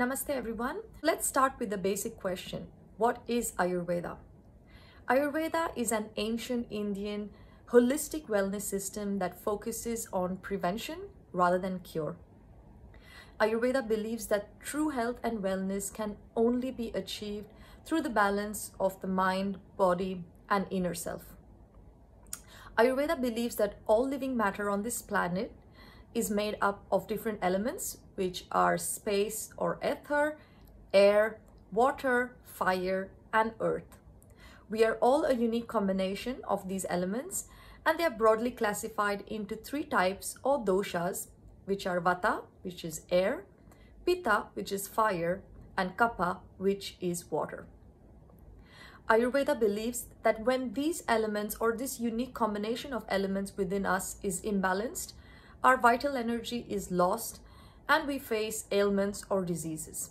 Namaste everyone. Let's start with the basic question. What is Ayurveda? Ayurveda is an ancient Indian holistic wellness system that focuses on prevention rather than cure. Ayurveda believes that true health and wellness can only be achieved through the balance of the mind, body, and inner self. Ayurveda believes that all living matter on this planet is made up of different elements, which are space or ether, air, water, fire, and earth. We are all a unique combination of these elements and they are broadly classified into three types or doshas, which are vata, which is air, pitta, which is fire, and kapha, which is water. Ayurveda believes that when these elements or this unique combination of elements within us is imbalanced, our vital energy is lost and we face ailments or diseases.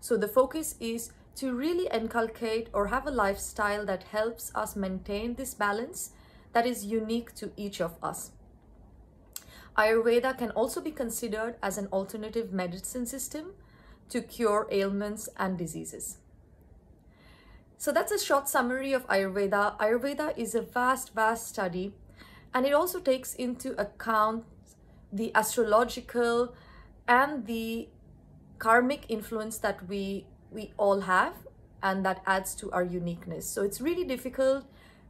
So the focus is to really inculcate or have a lifestyle that helps us maintain this balance that is unique to each of us. Ayurveda can also be considered as an alternative medicine system to cure ailments and diseases. So that's a short summary of Ayurveda. Ayurveda is a vast, vast study and it also takes into account the astrological and the karmic influence that we we all have and that adds to our uniqueness so it's really difficult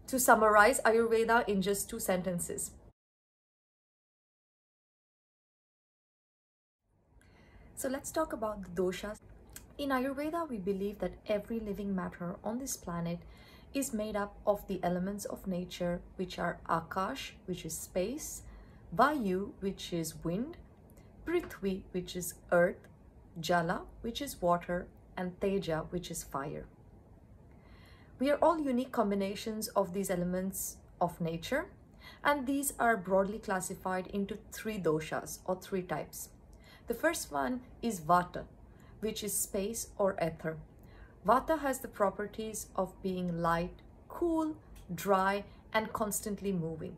to summarize ayurveda in just two sentences so let's talk about the doshas in ayurveda we believe that every living matter on this planet is made up of the elements of nature which are akash which is space Vayu, which is wind, Prithvi, which is earth, Jala, which is water, and Teja, which is fire. We are all unique combinations of these elements of nature, and these are broadly classified into three doshas or three types. The first one is Vata, which is space or ether. Vata has the properties of being light, cool, dry, and constantly moving.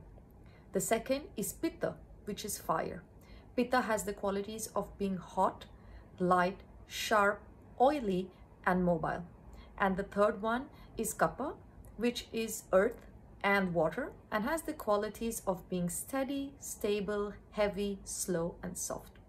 The second is Pitta, which is fire. Pitta has the qualities of being hot, light, sharp, oily, and mobile. And the third one is Kapha, which is earth and water and has the qualities of being steady, stable, heavy, slow, and soft.